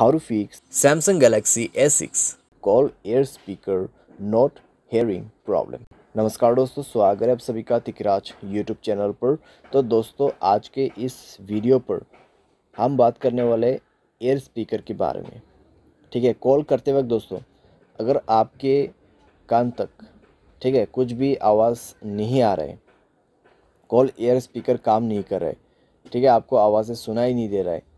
how to fix Samsung Galaxy s6 call air speaker not hearing problem नमस्कार दोस्तों स्वागत है आप सभी का तिकराज यूट्यूब चैनल पर तो दोस्तों आज के इस वीडियो पर हम बात करने वाले एयर स्पीकर के बारे में ठीक है कॉल करते वक्त दोस्तों अगर आपके कान तक ठीक है कुछ भी आवाज़ नहीं आ रहे कॉल एयर स्पीकर काम नहीं कर रहे ठीक है आपको आवाज़ें सुनाई नहीं दे रहा है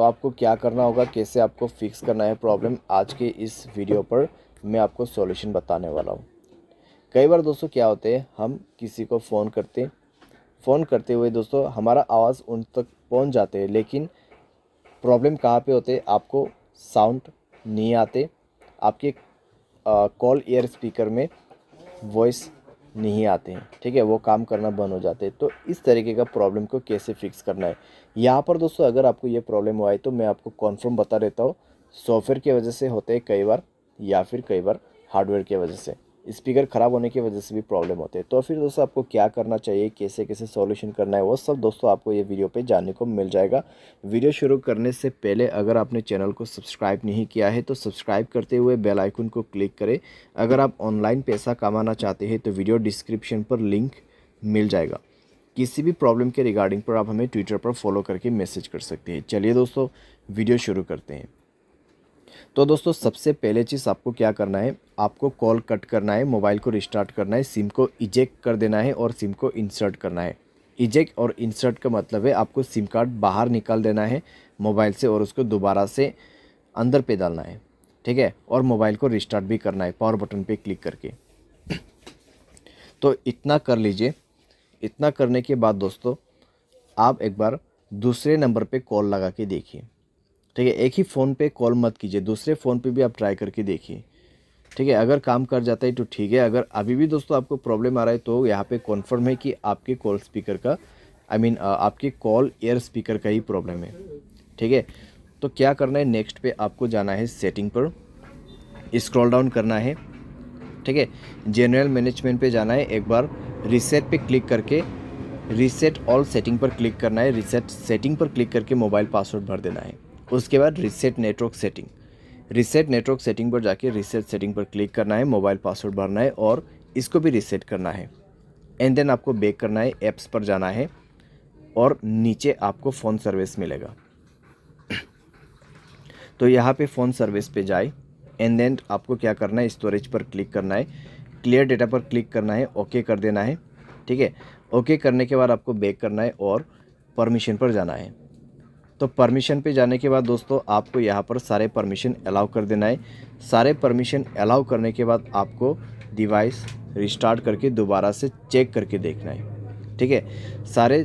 तो आपको क्या करना होगा कैसे आपको फिक्स करना है प्रॉब्लम आज के इस वीडियो पर मैं आपको सॉल्यूशन बताने वाला हूँ कई बार दोस्तों क्या होते हैं हम किसी को फ़ोन करते फ़ोन करते हुए दोस्तों हमारा आवाज़ उन तक पहुँच जाते हैं लेकिन प्रॉब्लम कहाँ पे होते आपको साउंड नहीं आते आपके कॉल एयर स्पीकर में वॉइस नहीं आते हैं ठीक है वो काम करना बंद हो जाते हैं तो इस तरीके का प्रॉब्लम को कैसे फिक्स करना है यहाँ पर दोस्तों अगर आपको ये प्रॉब्लम हुआ है तो मैं आपको कॉन्फर्म बता देता हूँ सॉफ्टवेयर की वजह से होते हैं कई बार या फिर कई बार हार्डवेयर की वजह से स्पीकर ख़राब होने की वजह से भी प्रॉब्लम होते हैं तो फिर दोस्तों आपको क्या करना चाहिए कैसे कैसे सॉल्यूशन करना है वो सब दोस्तों आपको ये वीडियो पे जानने को मिल जाएगा वीडियो शुरू करने से पहले अगर आपने चैनल को सब्सक्राइब नहीं किया है तो सब्सक्राइब करते हुए बेल आइकन को क्लिक करें अगर आप ऑनलाइन पैसा कमाना चाहते हैं तो वीडियो डिस्क्रिप्शन पर लिंक मिल जाएगा किसी भी प्रॉब्लम के रिगार्डिंग पर आप हमें ट्विटर पर फॉलो करके मैसेज कर सकते हैं चलिए दोस्तों वीडियो शुरू करते हैं तो दोस्तों सबसे पहले चीज़ आपको क्या करना है आपको कॉल कट करना है मोबाइल को रिस्टार्ट करना है सिम को इजेक्ट कर देना है और सिम को इंसर्ट करना है इजेक्ट और इंसर्ट का मतलब है आपको सिम कार्ड बाहर निकाल देना है मोबाइल से और उसको दोबारा से अंदर पे डालना है ठीक है और मोबाइल को रिस्टार्ट भी करना है पावर बटन पर क्लिक करके तो इतना कर लीजिए इतना करने के बाद दोस्तों आप एक बार दूसरे नंबर पर कॉल लगा के देखिए ठीक है एक ही फ़ोन पे कॉल मत कीजिए दूसरे फ़ोन पे भी आप ट्राई करके देखिए ठीक है अगर काम कर जाता है तो ठीक है अगर अभी भी दोस्तों आपको प्रॉब्लम आ रहा है तो यहाँ पे कॉन्फर्म है कि आपके कॉल स्पीकर का आई I मीन mean, आपके कॉल एयर स्पीकर का ही प्रॉब्लम है ठीक है तो क्या करना है नेक्स्ट पर आपको जाना है सेटिंग पर इस्क्रॉल डाउन करना है ठीक है जनरल मैनेजमेंट पे जाना है एक बार रिसेट पे क्लिक करके रिसेट ऑल सेटिंग पर क्लिक करना है रिसेट सेटिंग पर क्लिक करके मोबाइल पासवर्ड भर देना है उसके बाद reset network setting reset network setting पर जाके रिसेट सेटिंग पर क्लिक करना है मोबाइल पासवर्ड भरना है और इसको भी रिसेट करना है एंड देन आपको बेक करना है ऐप्स पर जाना है और नीचे आपको फ़ोन सर्विस मिलेगा तो यहाँ पे फ़ोन सर्विस पे जाए एंड देन आपको क्या करना है स्टोरेज पर क्लिक करना है क्लियर डेटा पर क्लिक करना है ओके कर देना है ठीक है ओके करने के बाद आपको बेक करना है और परमिशन पर जाना है तो परमिशन पे जाने के बाद दोस्तों आपको यहाँ पर सारे परमिशन अलाउ कर देना है सारे परमिशन अलाउ करने के बाद आपको डिवाइस रिस्टार्ट करके दोबारा से चेक करके देखना है ठीक है सारे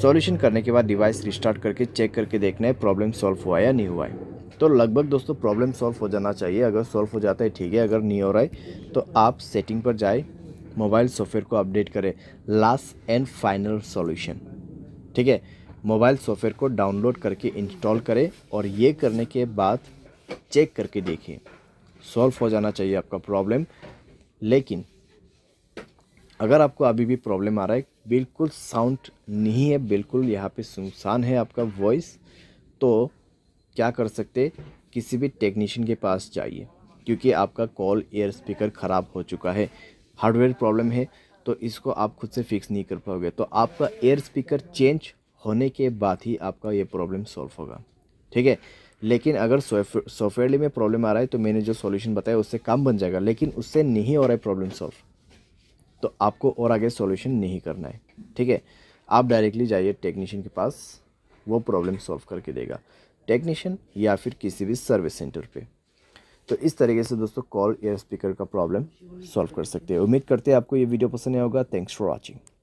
सॉल्यूशन करने के बाद डिवाइस रिस्टार्ट करके चेक करके देखना है प्रॉब्लम सॉल्व हुआ या नहीं हुआ है तो लगभग दोस्तों प्रॉब्लम सॉल्व हो जाना चाहिए अगर सॉल्व हो जाता है ठीक है अगर नहीं हो रहा है तो आप सेटिंग पर जाए मोबाइल सॉफ्टवेयर को अपडेट करें लास्ट एंड फाइनल सॉल्यूशन ठीक है मोबाइल सॉफ्टवेयर को डाउनलोड करके इंस्टॉल करें और ये करने के बाद चेक करके देखें सॉल्व हो जाना चाहिए आपका प्रॉब्लम लेकिन अगर आपको अभी भी प्रॉब्लम आ रहा है बिल्कुल साउंड नहीं है बिल्कुल यहाँ पे सुनसान है आपका वॉइस तो क्या कर सकते किसी भी टेक्नीशियन के पास जाइए क्योंकि आपका कॉल एयर स्पीकर ख़राब हो चुका है हार्डवेयर प्रॉब्लम है तो इसको आप खुद से फिक्स नहीं कर पाओगे तो आपका एयर स्पीकर चेंज होने के बाद ही आपका ये प्रॉब्लम सॉल्व होगा ठीक है लेकिन अगर सॉफ्टवेयरली में प्रॉब्लम आ रहा है तो मैंने जो सॉल्यूशन बताया उससे काम बन जाएगा लेकिन उससे नहीं हो रहा है प्रॉब्लम सॉल्व तो आपको और आगे सॉल्यूशन नहीं करना है ठीक है आप डायरेक्टली जाइए टेक्नीशियन के पास वो प्रॉब्लम सॉल्व करके देगा टेक्नीशियन या फिर किसी भी सर्विस सेंटर पर तो इस तरीके से दोस्तों कॉल एयर स्पीकर का प्रॉब्लम सॉल्व कर सकते हैं उम्मीद करते हैं आपको ये वीडियो पसंद आया होगा थैंक्स फॉर वॉचिंग